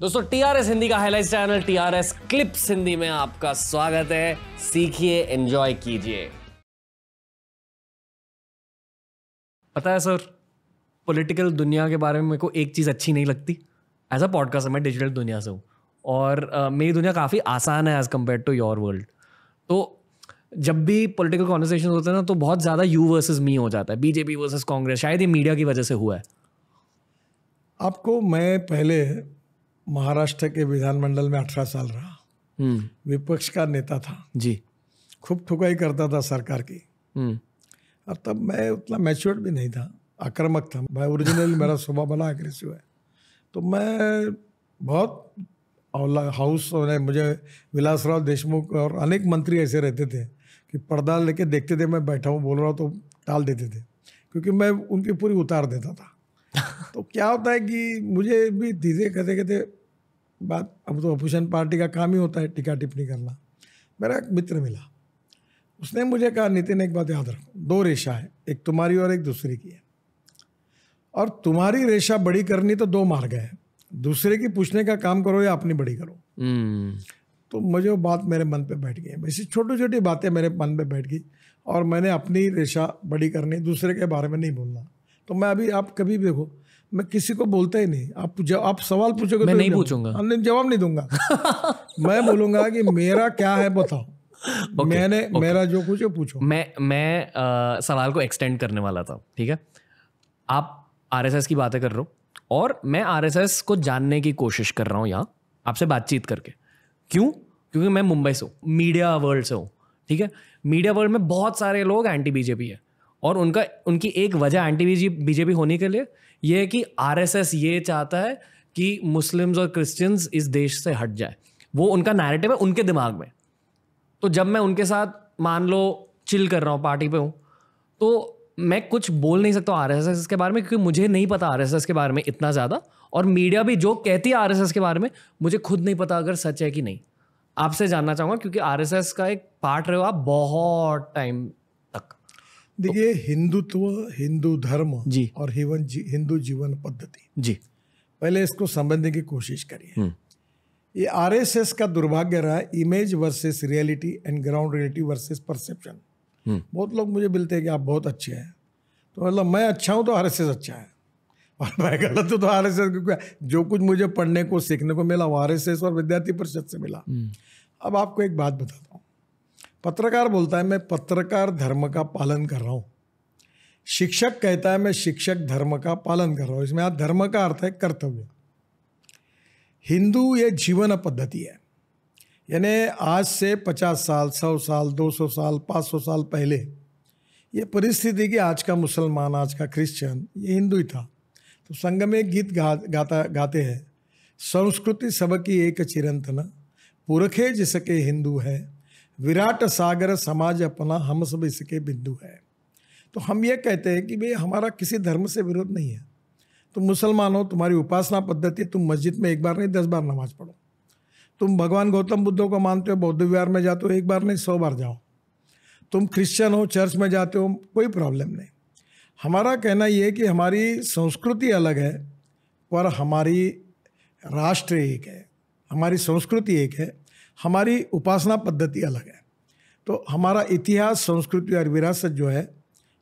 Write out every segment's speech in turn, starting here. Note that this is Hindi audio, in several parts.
दोस्तों टीआरएस हिंदी का highlight channel TRS clips Hindi में आपका स्वागत है सीखिए एंजॉय कीजिए पता है सर पॉलिटिकल दुनिया के बारे में मेरे को एक चीज़ अच्छी नहीं लगती एज अ पॉडकास्ट मैं डिजिटल दुनिया से हूँ और uh, मेरी दुनिया काफ़ी आसान है as compare to your world तो जब भी पॉलिटिकल कॉन्वर्सेशन होते हैं ना तो बहुत ज़्यादा यू वर्सेस मी हो जाता है बीजेपी वर्सेस कांग्रेस शायद ये मीडिया की वजह से हुआ है आपको मैं पहले महाराष्ट्र के विधानमंडल में अठारह साल रहा हम्म। विपक्ष का नेता था जी खूब ठुकाई करता था सरकार की हम्म। और तब मैं उतना मैच्योर भी नहीं था आक्रामक था मैं ओरिजिनल मेरा स्वभाव बड़ा एग्रेसिव है तो मैं बहुत औला हाउस ने मुझे विलासराव देशमुख और अनेक मंत्री ऐसे रहते थे कि पर्दा लेके देखते थे मैं बैठा हूँ बोल रहा हूँ तो टाल देते थे क्योंकि मैं उनकी पूरी उतार देता था तो क्या होता है कि मुझे भी धीरे कहते कहते बात अब तो अपोजिशन पार्टी का काम ही होता है टिका टिप्पणी करना मेरा एक मित्र मिला उसने मुझे कहा नितिन एक बात याद रखो दो रेशा है एक तुम्हारी और एक दूसरे की है और तुम्हारी रेशा बड़ी करनी तो दो मार्ग है दूसरे की पूछने का काम करो या अपनी बड़ी करो हम्म। तो मुझे वो बात मेरे मन पे बैठ गई ऐसी छोटी छोटी बातें मेरे मन पे बैठ गई और मैंने अपनी रेशा बड़ी करनी दूसरे के बारे में नहीं बोलना तो मैं अभी आप कभी भी देखो मैं किसी को बोलता ही नहीं आप जब आप सवाल पूछोगे मैं तो नहीं पूछूंगा जवाब नहीं दूंगा मैं बोलूंगा कि मेरा क्या है बताओ okay, मैंने okay. मेरा जो कुछ पूछो मैं मैं आ, सवाल को एक्सटेंड करने वाला था ठीक है आप आरएसएस की बातें कर रहे हो और मैं आरएसएस को जानने की कोशिश कर रहा हूँ यहाँ आपसे बातचीत करके क्यों क्योंकि मैं मुंबई से हूँ मीडिया वर्ल्ड से हूँ ठीक है मीडिया वर्ल्ड में बहुत सारे लोग एंटी बीजेपी है और उनका उनकी एक वजह एंटी बीजेपी होने के लिए ये है कि एस ये चाहता है कि मुस्लिम्स और क्रिश्चियंस इस देश से हट जाए वो उनका नैरेटिव है उनके दिमाग में तो जब मैं उनके साथ मान लो चिल कर रहा हूँ पार्टी पे हूँ तो मैं कुछ बोल नहीं सकता आर एस के बारे में क्योंकि मुझे नहीं पता आर एस के बारे में इतना ज़्यादा और मीडिया भी जो कहती है आर के बारे में मुझे खुद नहीं पता अगर सच है कि नहीं आपसे जानना चाहूँगा क्योंकि आर का एक पार्ट रहे हो आप बहुत टाइम देखिए हिंदुत्व हिंदू धर्म जी और हिवन जी, हिंदू जीवन पद्धति जी पहले इसको समझने की कोशिश करिए हम्म। ये आरएसएस का दुर्भाग्य रहा image versus reality and ground reality versus perception बहुत लोग मुझे मिलते हैं कि आप बहुत अच्छे हैं तो मतलब मैं अच्छा हूँ तो आर अच्छा है और मैं गलत हूँ तो आर एस क्योंकि जो कुछ मुझे पढ़ने को सीखने को मिला वो आर और विद्यार्थी परिषद से मिला हम्म। अब आपको एक बात बताता हूँ पत्रकार बोलता है मैं पत्रकार धर्म का पालन कर रहा हूँ शिक्षक कहता है मैं शिक्षक धर्म का पालन कर रहा हूँ इसमें आज धर्म का अर्थ है कर्तव्य हिंदू ये जीवन पद्धति है यानी आज से पचास साल सौ साल दो सौ साल पाँच सौ साल पहले ये परिस्थिति कि आज का मुसलमान आज का क्रिश्चियन ये हिंदू ही था तो संघ में गीत गा गाता गाते हैं संस्कृति सबकी एक चिरंतन पुरखे जिसके हिंदू है विराट सागर समाज अपना हम सब इसके बिंदु है तो हम ये कहते हैं कि भाई हमारा किसी धर्म से विरोध नहीं है तुम मुसलमान हो तुम्हारी उपासना पद्धति तुम मस्जिद में एक बार नहीं दस बार नमाज पढ़ो तुम भगवान गौतम बुद्धों को मानते हो बौद्ध विहार में जाते हो एक बार नहीं सौ बार जाओ तुम क्रिश्चियन हो चर्च में जाते हो कोई प्रॉब्लम नहीं हमारा कहना ये है कि हमारी संस्कृति अलग है पर हमारी राष्ट्र एक है हमारी संस्कृति एक है हमारी उपासना पद्धति अलग है तो हमारा इतिहास संस्कृति और विरासत जो है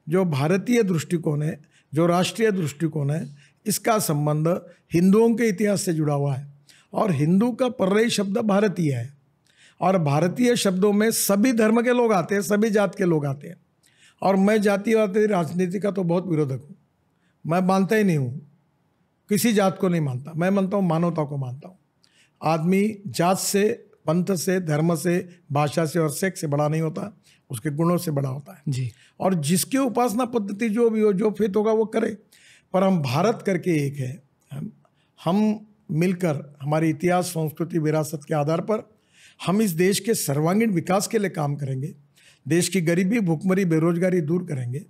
जो भारतीय दृष्टिकोण है जो राष्ट्रीय दृष्टिकोण है इसका संबंध हिंदुओं के इतिहास से जुड़ा हुआ है और हिंदू का पर्रय शब्द भारतीय है और भारतीय शब्दों में सभी धर्म के लोग आते हैं सभी जात के लोग आते हैं और मैं जातिवादी राजनीति का तो बहुत विरोधक हूँ मैं मानता ही नहीं हूँ किसी जात को नहीं मानता मैं मानता हूँ मानवता को मानता हूँ आदमी जात से पंथ से धर्म से भाषा से और सेक्स से बड़ा नहीं होता उसके गुणों से बड़ा होता है जी और जिसकी उपासना पद्धति जो भी हो जो फेत होगा वो करे पर हम भारत करके एक है हम, मिलकर हमारी इतिहास संस्कृति विरासत के आधार पर हम इस देश के सर्वांगीण विकास के लिए काम करेंगे देश की गरीबी भुखमरी बेरोजगारी दूर करेंगे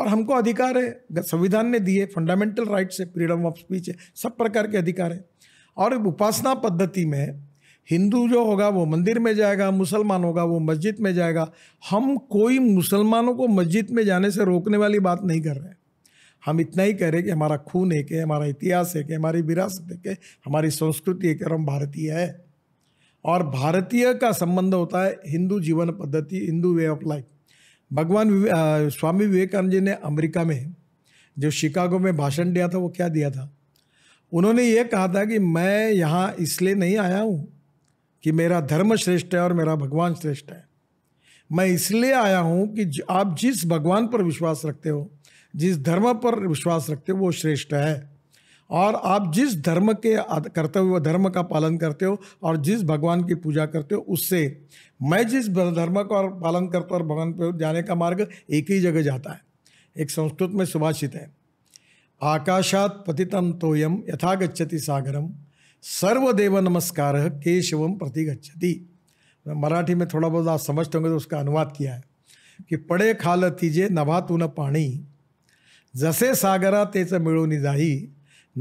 और हमको अधिकार है संविधान ने दिए फंडामेंटल राइट्स है फ्रीडम ऑफ स्पीच है सब प्रकार के अधिकार हैं और उपासना पद्धति में हिंदू जो होगा वो मंदिर में जाएगा मुसलमान होगा वो मस्जिद में जाएगा हम कोई मुसलमानों को मस्जिद में जाने से रोकने वाली बात नहीं कर रहे हैं हम इतना ही कह रहे हैं कि हमारा खून एक है हमारा इतिहास एक है हमारी विरासत एक है हमारी संस्कृति एक है और हम भारतीय है और भारतीय का संबंध होता है हिंदू जीवन पद्धति हिंदू वे ऑफ लाइफ भगवान स्वामी विवेकानंद जी ने अमेरिका में जो शिकागो में भाषण दिया था वो क्या दिया था उन्होंने ये कहा था कि मैं यहाँ इसलिए नहीं आया हूँ कि मेरा धर्म श्रेष्ठ है और मेरा भगवान श्रेष्ठ है मैं इसलिए आया हूँ कि आप जिस भगवान पर विश्वास रखते हो जिस धर्म पर विश्वास रखते हो वो श्रेष्ठ है और आप जिस धर्म के करते हुए धर्म का पालन करते हो और जिस भगवान की पूजा करते हो उससे मैं जिस धर्म का और पालन करता और भगवान पर जाने का मार्ग एक ही जगह जाता है एक संस्कृत में सुभाषित है आकाशात पतितम तोयम यथा गच्छति सागरम सर्वदेव नमस्कार केशवम प्रति गच्छति मराठी में थोड़ा बहुत आप समझते होंगे तो उसका अनुवाद किया है कि पड़े खाल तू न पाणी जसे सागरा तेच मिळून जाई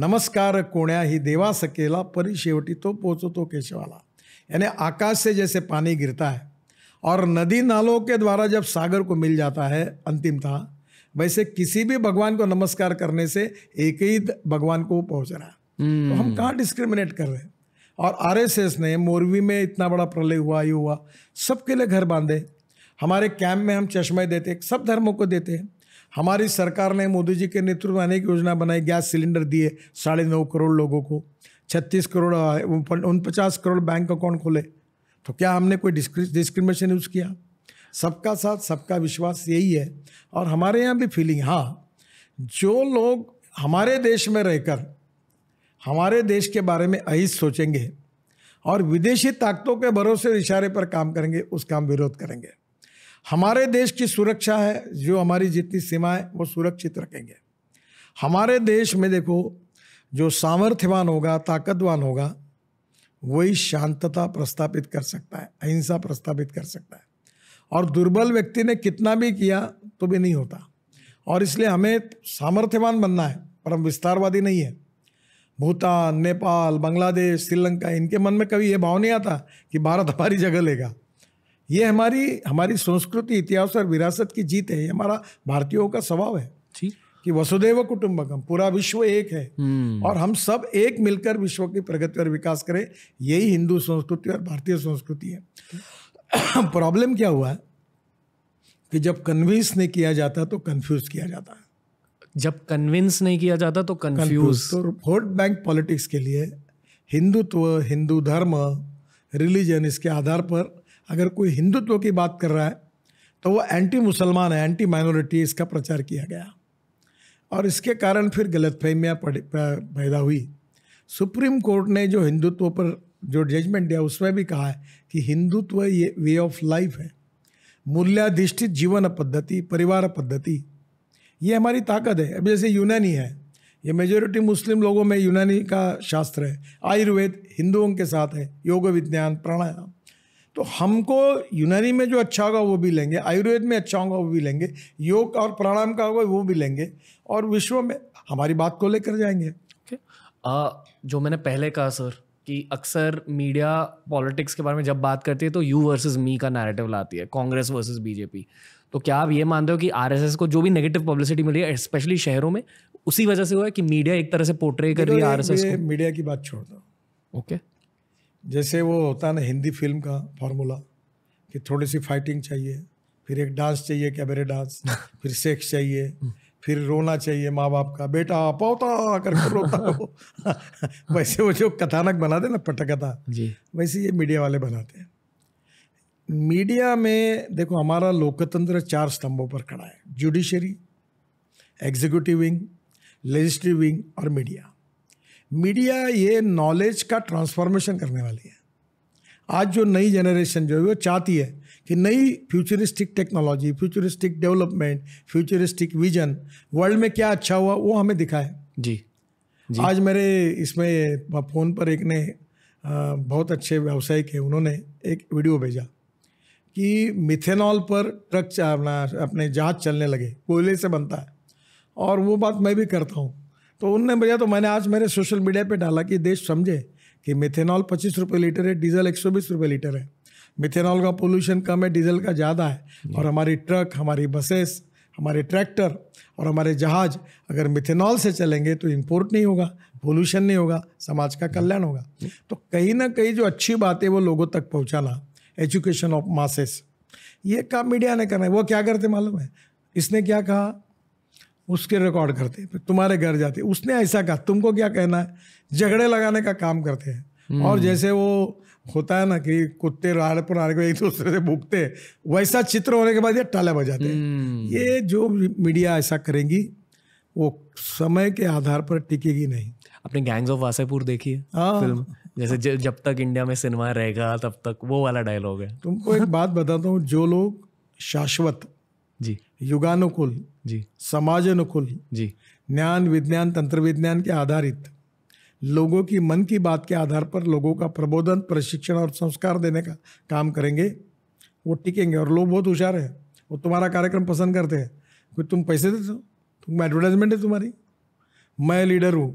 नमस्कार कोण्या ही देवा सकेला परी शेवटी तो पोचो तो केशवाला यानी आकाश से जैसे पानी गिरता है और नदी नालों के द्वारा जब सागर को मिल जाता है था वैसे किसी भी भगवान को नमस्कार करने से एक ही भगवान को पहुंच रहा है hmm. तो हम हम्म। कहाँ डिस्क्रिमिनेट कर रहे हैं और आरएसएस ने मोरवी में इतना बड़ा प्रलय हुआ ये हुआ सबके लिए घर बांधे हमारे कैंप में हम चश्मे देते सब धर्मों को देते हैं हमारी सरकार ने मोदी जी के नेतृत्व में अनेक योजना बनाई गैस सिलेंडर दिए साढ़े नौ करोड़ लोगों को छत्तीस करोड़ उन पचास करोड़ बैंक अकाउंट खोले तो क्या हमने कोई डिस्क्रिमिनेशन यूज़ किया सबका साथ सबका विश्वास यही है और हमारे यहाँ भी फीलिंग हाँ जो लोग हमारे देश में रहकर हमारे देश के बारे में अहिस सोचेंगे और विदेशी ताकतों के भरोसे इशारे पर काम करेंगे उसका हम विरोध करेंगे हमारे देश की सुरक्षा है जो हमारी जितनी सीमाएं वो सुरक्षित रखेंगे हमारे देश में देखो जो सामर्थ्यवान होगा ताकतवान होगा वही शांतता प्रस्थापित कर सकता है अहिंसा प्रस्थापित कर सकता है और दुर्बल व्यक्ति ने कितना भी किया तो भी नहीं होता और इसलिए हमें सामर्थ्यवान बनना है पर हम विस्तारवादी नहीं है भूटान नेपाल बांग्लादेश श्रीलंका इनके मन में कभी ये भाव नहीं आता कि भारत हमारी जगह लेगा ये हमारी हमारी संस्कृति इतिहास और विरासत की जीत है ये हमारा भारतीयों का स्वभाव है कि वसुदेव कुटुंबकम पूरा विश्व एक है हम्म। और हम सब एक मिलकर विश्व की प्रगति और विकास करें यही हिंदू संस्कृति और भारतीय संस्कृति है प्रॉब्लम क्या हुआ है कि जब कन्विंस नहीं किया जाता तो कन्फ्यूज किया जाता है जब कन्विंस नहीं किया जाता तो कन्फ्यूज तो वोट बैंक पॉलिटिक्स के लिए हिंदुत्व हिंदू धर्म रिलीजन इसके आधार पर अगर कोई हिंदुत्व की बात कर रहा है तो वो एंटी मुसलमान है एंटी माइनॉरिटी इसका प्रचार किया गया और इसके कारण फिर गलत फहमियाँ पैदा हुई सुप्रीम कोर्ट ने जो हिंदुत्व पर जो जजमेंट दिया उसमें भी कहा है कि हिंदुत्व ये वे ऑफ लाइफ है मूल्याधिष्ठित जीवन पद्धति परिवार पद्धति ये हमारी ताकत है अभी जैसे यूनानी है ये मेजोरिटी मुस्लिम लोगों में यूनानी का शास्त्र है आयुर्वेद हिंदुओं के साथ है योग विज्ञान प्राणायाम तो हमको यूनानी में जो अच्छा होगा वो भी लेंगे आयुर्वेद में अच्छा होगा वो भी लेंगे योग और प्राणायाम का होगा वो भी लेंगे और विश्व में हमारी बात को लेकर जाएंगे okay. जो मैंने पहले कहा सर कि अक्सर मीडिया पॉलिटिक्स के बारे में जब बात करती है तो यू वर्सेस मी का नैरेटिव लाती है कांग्रेस वर्सेस बीजेपी तो क्या आप ये मानते हो कि आर को जो भी नेगेटिव पब्लिसिटी मिली है स्पेशली शहरों में उसी वजह से हुआ है कि मीडिया एक तरह से पोर्ट्रे कर रही है आर को मीडिया की बात छोड़ दो ओके जैसे वो होता है ना हिंदी फिल्म का फार्मूला कि थोड़ी सी फाइटिंग चाहिए फिर एक डांस चाहिए कैबरे डांस फिर सेक्स चाहिए फिर रोना चाहिए माँ बाप का बेटा पोता कर रोता हो वैसे वो जो कथानक बनाते ना पटकथा वैसे ये मीडिया वाले बनाते हैं मीडिया में देखो हमारा लोकतंत्र चार स्तंभों पर खड़ा है judiciary executive wing legislative wing और मीडिया मीडिया ये नॉलेज का ट्रांसफॉर्मेशन करने वाली है आज जो नई जनरेशन जो है वो चाहती है कि नई futuristic technology futuristic development futuristic vision world में क्या अच्छा हुआ वो हमें दिखाए जी, जी आज मेरे इसमें फ़ोन पर एक ने बहुत अच्छे व्यावसायिक है उन्होंने एक वीडियो भेजा कि मिथेनॉल पर ट्रक चलना अपने जहाज चलने लगे कोयले से बनता है और वो बात मैं भी करता हूँ तो उनने भैया तो मैंने आज मेरे सोशल मीडिया पे डाला कि देश समझे कि मिथेनॉल पच्चीस रुपये लीटर है डीजल एक सौ बीस रुपये लीटर है मिथेनॉल का पोल्यूशन कम है डीजल का ज़्यादा है और हमारी ट्रक हमारी बसेस हमारे ट्रैक्टर और हमारे जहाज अगर मिथेनॉल से चलेंगे तो इम्पोर्ट नहीं होगा पोल्यूशन नहीं होगा समाज का कल्याण होगा तो कहीं ना कहीं जो अच्छी बातें वो लोगों तक पहुँचाना एजुकेशन ऑफ मासेस ये काम मीडिया ने करना है वो क्या करते मालूम है इसने क्या कहा उसके रिकॉर्ड करते तुम्हारे घर जाते उसने ऐसा कहा तुमको क्या कहना है झगड़े लगाने का काम करते हैं हम्म। और जैसे वो होता है ना कि कुत्ते राड़ पर आने को एक दूसरे से भूखते वैसा चित्र होने के बाद ये टाला बजाते हैं हम्म। ये जो मीडिया ऐसा करेंगी वो समय के आधार पर टिकेगी नहीं अपने गैंग्स ऑफ वासेपुर देखिए फिल्म जैसे ज, जब तक इंडिया में सिनेमा रहेगा तब तक वो वाला डायलॉग है तुमको एक बात बताता हूँ जो लोग शाश्वत जी युगानुकूल जी समाजानुकूल जी ज्ञान विज्ञान तंत्र विज्ञान के आधारित लोगों की मन की बात के आधार पर लोगों का प्रबोधन प्रशिक्षण और संस्कार देने का काम करेंगे वो टिकेंगे और लोग बहुत होशियार हैं वो तुम्हारा कार्यक्रम पसंद करते हैं क्योंकि तुम पैसे देते हो तुम एडवर्टाइजमेंट है तुम्हारी मैं लीडर हूँ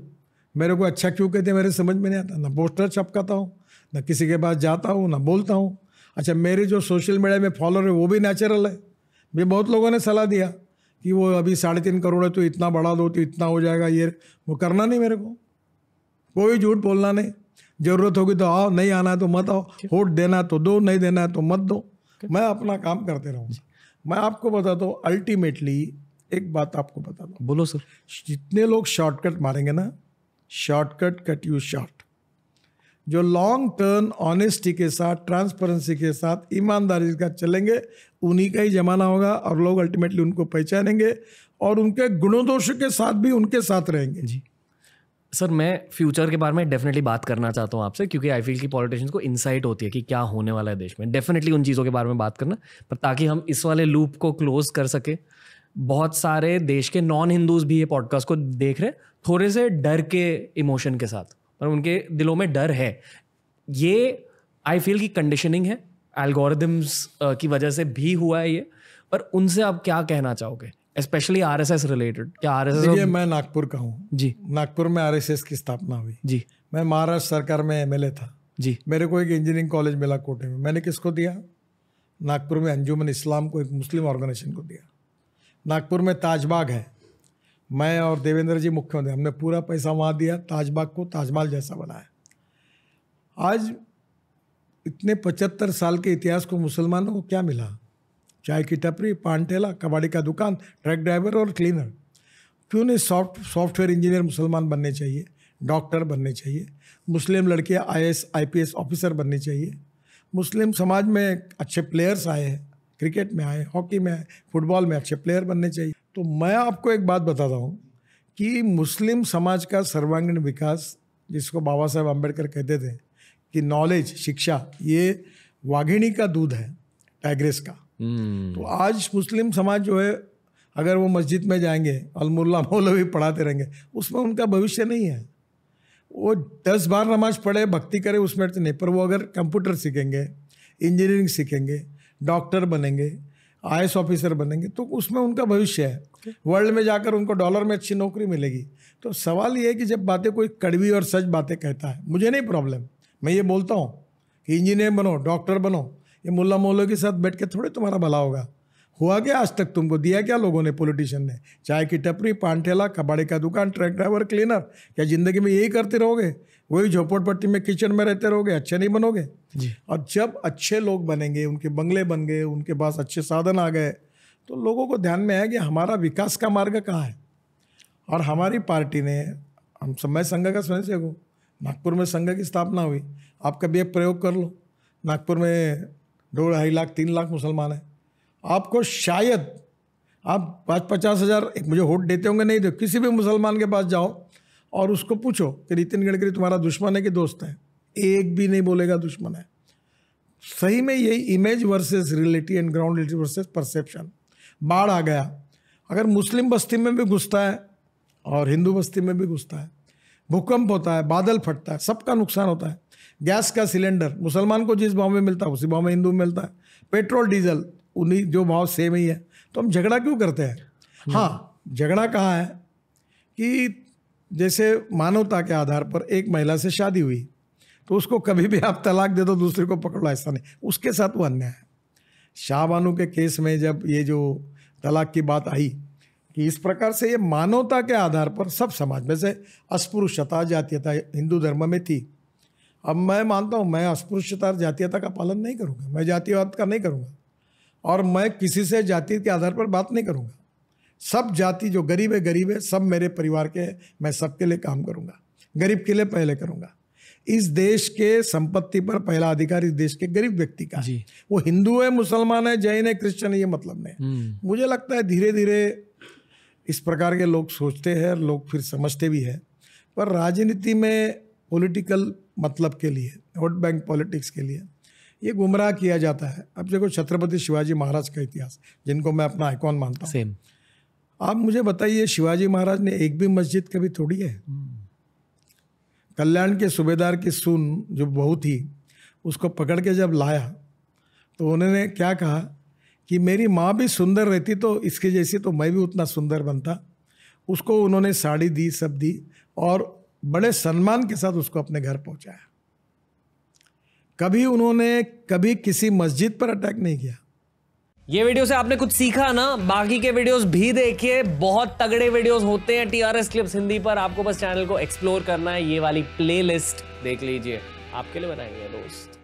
मेरे को अच्छा क्यों कहते मेरे समझ में नहीं आता ना पोस्टर छपकाता हूँ ना किसी के पास जाता हूँ ना बोलता हूँ अच्छा मेरे जो सोशल मीडिया में फॉलोअर है वो भी नेचुरल है मुझे बहुत लोगों ने सलाह दिया कि वो अभी साढ़े तीन करोड़ है तो इतना बढ़ा दो तो इतना हो जाएगा ये वो करना नहीं मेरे को कोई झूठ बोलना नहीं जरूरत होगी तो आओ नहीं आना है तो मत आओ वोट देना तो दो नहीं देना है तो मत दो मैं अपना काम करते रहूँ मैं आपको बताता हूँ अल्टीमेटली एक बात आपको बताता हूँ बोलो सर जितने लोग शॉर्टकट मारेंगे ना शॉर्टकट कट यू शॉर्ट जो लॉन्ग टर्न ऑनेस्टी के साथ ट्रांसपेरेंसी के साथ ईमानदारी का चलेंगे उन्हीं का ही जमाना होगा और लोग अल्टीमेटली उनको पहचानेंगे और उनके गुणोदोष के साथ भी उनके साथ रहेंगे जी सर मैं फ्यूचर के बारे में डेफिनेटली बात करना चाहता हूँ आपसे क्योंकि आई फील की पॉलिटिशियंस को इनसाइट होती है कि क्या होने वाला है देश में डेफिनेटली उन चीज़ों के बारे में बात करना पर ताकि हम इस वाले लूप को क्लोज कर सकें बहुत सारे देश के नॉन हिंदूज भी ये पॉडकास्ट को देख रहे थोड़े से डर के इमोशन के साथ पर उनके दिलों में डर है ये आई फील की कंडीशनिंग है एल्गोरिदम्स की वजह से भी हुआ है ये पर उनसे आप क्या कहना चाहोगे specially R S S related क्या आर एस एस मैं नागपुर का हूँ जी नागपुर में आर एस एस की स्थापना हुई जी मैं महाराष्ट्र सरकार में एम था जी मेरे को एक इंजीनियरिंग कॉलेज मिला कोटे में मैंने किसको दिया नागपुर में अंजुमन इस्लाम को एक मुस्लिम ऑर्गेनाइजेशन को दिया नागपुर में ताजबाग है मैं और देवेंद्र जी मुख्यमंत्री हमने पूरा पैसा वहाँ दिया ताजबाग को ताजमहल जैसा बनाया आज इतने पचहत्तर साल के इतिहास को मुसलमानों को क्या मिला चाय की टपरी पान ठेला कबाड़ी का दुकान ट्रक ड्राइवर और क्लीनर क्यों नहीं सॉफ्ट सॉफ्टवेयर इंजीनियर मुसलमान बनने चाहिए डॉक्टर बनने चाहिए मुस्लिम लड़कियाँ I S I P S officer बनने चाहिए मुस्लिम समाज में अच्छे प्लेयर्स आए हैं क्रिकेट में आए हॉकी में आए फुटबॉल में अच्छे प्लेयर बनने चाहिए तो मैं आपको एक बात बताता हूँ कि मुस्लिम समाज का सर्वांगीण विकास जिसको बाबा साहेब अम्बेडकर कहते थे कि नॉलेज शिक्षा ये वाघिणी का दूध है टाइग्रेस का hmm. तो आज मुस्लिम समाज जो है अगर वो मस्जिद में जाएंगे अलमुल्ला मौलवी पढ़ाते रहेंगे उसमें उनका भविष्य नहीं है वो दस बार नमाज पढ़े भक्ति करे उसमें तो नहीं पर वो अगर कंप्यूटर सीखेंगे इंजीनियरिंग सीखेंगे डॉक्टर बनेंगे आई ऑफिसर बनेंगे तो उसमें उनका भविष्य है okay. वर्ल्ड में जाकर उनको डॉलर में अच्छी नौकरी मिलेगी तो सवाल ये है कि जब बातें कोई कड़वी और सच बातें कहता है मुझे नहीं प्रॉब्लम मैं ये बोलता हूँ कि इंजीनियर बनो डॉक्टर बनो ये मुल्ला मोलों के साथ बैठ के थोड़े तुम्हारा भला होगा हुआ क्या आज तक तुमको दिया क्या लोगों ने पॉलिटिशियन ने चाय की टपरी पान ठेला कबाड़े का दुकान ट्रक ड्राइवर क्लीनर क्या ज़िंदगी में यही करते रहोगे वही झोपड़पट्टी में किचन में रहते रहोगे अच्छे नहीं बनोगे जी और जब अच्छे लोग बनेंगे उनके बंगले बन गए उनके पास अच्छे साधन आ गए तो लोगों को ध्यान में आया कि हमारा विकास का मार्ग कहाँ है और हमारी पार्टी ने हम समय संघ का स्वयंसेवक हूँ नागपुर में संघ की स्थापना हुई आप कभी एक प्रयोग कर लो नागपुर में दो ढाई लाख तीन लाख मुसलमान हैं आपको शायद आप पाँच पचास हज़ार मुझे वोट देते होंगे नहीं दो तो किसी भी मुसलमान के पास जाओ और उसको पूछो कि नितिन गडकरी तुम्हारा दुश्मन है कि दोस्त है एक भी नहीं बोलेगा दुश्मन है सही में यही image versus reality and ground reality versus perception बाढ़ आ गया अगर मुस्लिम बस्ती में भी घुसता है और हिंदू बस्ती में भी घुसता है भूकंप होता है बादल फटता है सबका नुकसान होता है गैस का सिलेंडर मुसलमान को जिस भाव में मिलता है उसी भाव में हिंदू में मिलता है पेट्रोल डीजल उन्हीं जो भाव सेम ही है तो हम झगड़ा क्यों करते हैं हम्म। हाँ झगड़ा कहाँ है कि जैसे मानवता के आधार पर एक महिला से शादी हुई तो उसको कभी भी आप तलाक दे दो दूसरे को लो ऐसा नहीं उसके साथ वो अन्याय है शाह बानू के केस में जब ये जो तलाक की बात आई कि इस प्रकार से ये मानवता के आधार पर सब समाज में से अस्पृश्यता जातीयता हिंदू धर्म में थी अब मैं मानता हूँ मैं अस्पृश्यता जातीयता का पालन नहीं करूँगा मैं जातिवाद का नहीं करूँगा और मैं किसी से जाति के आधार पर बात नहीं करूँगा सब जाति जो गरीब है गरीब है सब मेरे परिवार के हैं मैं सबके लिए काम करूँगा गरीब के लिए पहले करूंगा इस देश के संपत्ति पर पहला अधिकार इस देश के गरीब व्यक्ति का जी। वो हिंदू है मुसलमान है जैन है क्रिश्चियन है ये मतलब नहीं हम्म। मुझे लगता है धीरे धीरे इस प्रकार के लोग सोचते हैं और लोग फिर समझते भी हैं पर राजनीति में पॉलिटिकल मतलब के लिए वोट बैंक पॉलिटिक्स के लिए ये गुमराह किया जाता है अब देखो छत्रपति शिवाजी महाराज का इतिहास जिनको मैं अपना आइकॉन मानता हूँ आप मुझे बताइए शिवाजी महाराज ने एक भी मस्जिद कभी तोड़ी है कल्याण के सूबेदार की सुन जो बहू थी उसको पकड़ के जब लाया तो उन्होंने क्या कहा कि मेरी माँ भी सुंदर रहती तो इसके जैसी तो मैं भी उतना सुंदर बनता उसको उन्होंने साड़ी दी सब दी और बड़े सम्मान के साथ उसको अपने घर पहुँचाया कभी उन्होंने कभी किसी मस्जिद पर अटैक नहीं किया ये वीडियो से आपने कुछ सीखा ना बाकी के वीडियोस भी देखिए बहुत तगड़े वीडियोस होते हैं टीआरएस क्लिप्स हिंदी पर आपको बस चैनल को एक्सप्लोर करना है ये वाली प्लेलिस्ट देख लीजिए आपके लिए बनाएंगे दोस्त